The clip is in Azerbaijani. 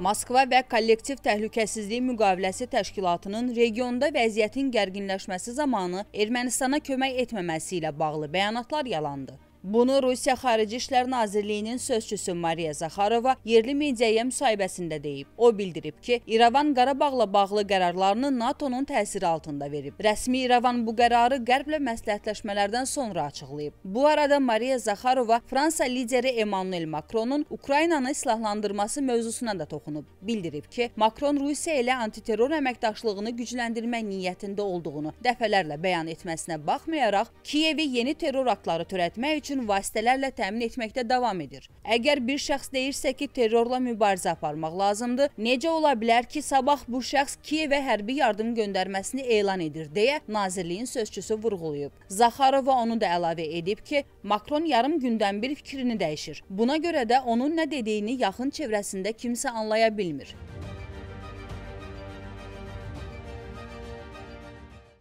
Moskva və Kollektiv Təhlükəsizlik Müqaviləsi Təşkilatının regionda vəziyyətin gərginləşməsi zamanı Ermənistana kömək etməməsi ilə bağlı bəyanatlar yalandı. Bunu Rusiya Xarici İşlər Nazirliyinin sözçüsü Mariya Zaxarova yerli mediaya müsahibəsində deyib. O bildirib ki, İrəvan Qarabağla bağlı qərarlarını NATO-nun təsiri altında verib. Rəsmi İrəvan bu qərarı Qərblə məsləhətləşmələrdən sonra açıqlayıb. Bu arada Mariya Zaxarova Fransa lideri Emmanuel Macronun Ukraynanı silahlandırması mövzusuna da toxunub. Bildirib ki, Macron Rusiya ilə antiterror əməkdaşlığını gücləndirmək niyyətində olduğunu dəfələrlə bəyan etməsinə baxmayaraq, Kiyevi yeni terror aktları törətmək üçün bütün vasitələrlə təmin etməkdə davam edir. Əgər bir şəxs deyirsə ki, terrorla mübarizə aparmaq lazımdır, necə ola bilər ki, sabah bu şəxs Kiyevə hərbi yardım göndərməsini elan edir deyə nazirliyin sözçüsü vurğulayıb. Zaxarova onu da əlavə edib ki, Makron yarım gündən bir fikrini dəyişir. Buna görə də onun nə dediyini yaxın çevrəsində kimsə anlaya bilmir.